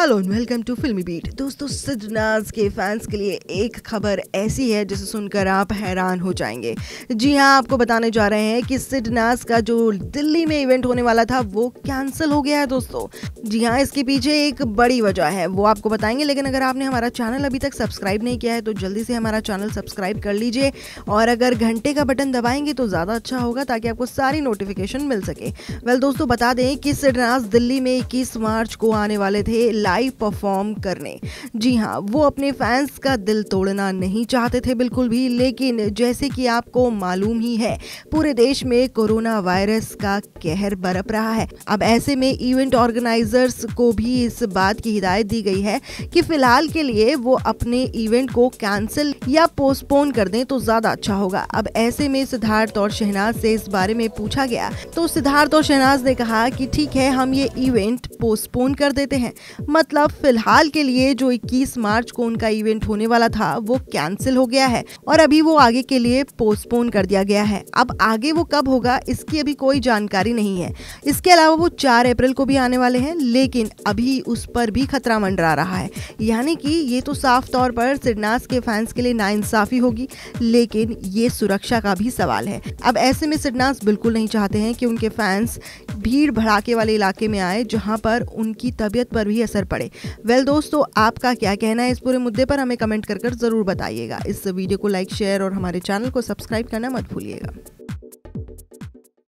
hello and welcome to Filmi beat दोस्तों सिद्धनाज के फैंस के लिए एक खबर ऐसी है जिसे सुनकर आप हैरान हो जाएंगे जी हाँ आपको बताने जा रहे हैं कि सिद्धनाज का जो दिल्ली में इवेंट होने वाला था वो कैंसिल हो गया है दोस्तों जी हाँ इसके पीछे एक बड़ी वजह है वो आपको बताएंगे लेकिन अगर आपने हमारा चैनल अभी तक सब्सक्राइब नहीं किया है तो जल्दी से हमारा चैनल सब्सक्राइब कर लीजिए और अगर घंटे का बटन दबाएंगे तो ज़्यादा अच्छा होगा ताकि आपको सारी नोटिफिकेशन मिल सके वेल दोस्तों बता दें कि सिद्धनाज दिल्ली में इक्कीस मार्च को आने वाले थे लाइव परफॉर्म करने जी हाँ वो अपने फैंस का दिल तोड़ना नहीं चाहते थे बिल्कुल भी लेकिन जैसे कि आपको मालूम ही है पूरे देश में कोरोना वायरस का कहर बरप रहा है अब ऐसे में इवेंट ऑर्गेनाइजर्स को भी इस बात की हिदायत दी गई है कि फिलहाल के लिए वो अपने इवेंट को कैंसिल या पोस्टपोन कर दें तो ज्यादा अच्छा होगा अब ऐसे में सिद्धार्थ और शहनाज से इस बारे में पूछा गया तो सिद्धार्थ और शहनाज ने कहा कि ठीक है हम ये इवेंट पोस्टपोन कर देते हैं मतलब फिलहाल के लिए जो 21 मार्च को उनका इवेंट होने वाला था वो कैंसिल हो गया है और अभी वो आगे के लिए पोस्टपोन कर दिया गया है अब आगे वो कब होगा इसकी अभी कोई जानकारी नहीं है इसके अलावा वो चार अप्रैल को भी आने वाले हैं लेकिन अभी उस पर भी खतरा मंडरा रहा है यानी कि ये तो साफ तौर पर सिडनास के फैंस के लिए नाइंसाफी होगी लेकिन ये सुरक्षा का भी सवाल है अब ऐसे में सिडनास बिल्कुल नहीं चाहते हैं कि उनके फैंस भीड़ भड़ाके वाले इलाके में आए जहाँ पर उनकी तबीयत पर भी असर असर पड़े वेल well, दोस्तों आपका क्या कहना है इस पूरे मुद्दे पर हमें कमेंट कर ज़रूर बताइएगा इस वीडियो को लाइक शेयर और हमारे चैनल को सब्सक्राइब करना मत भूलिएगा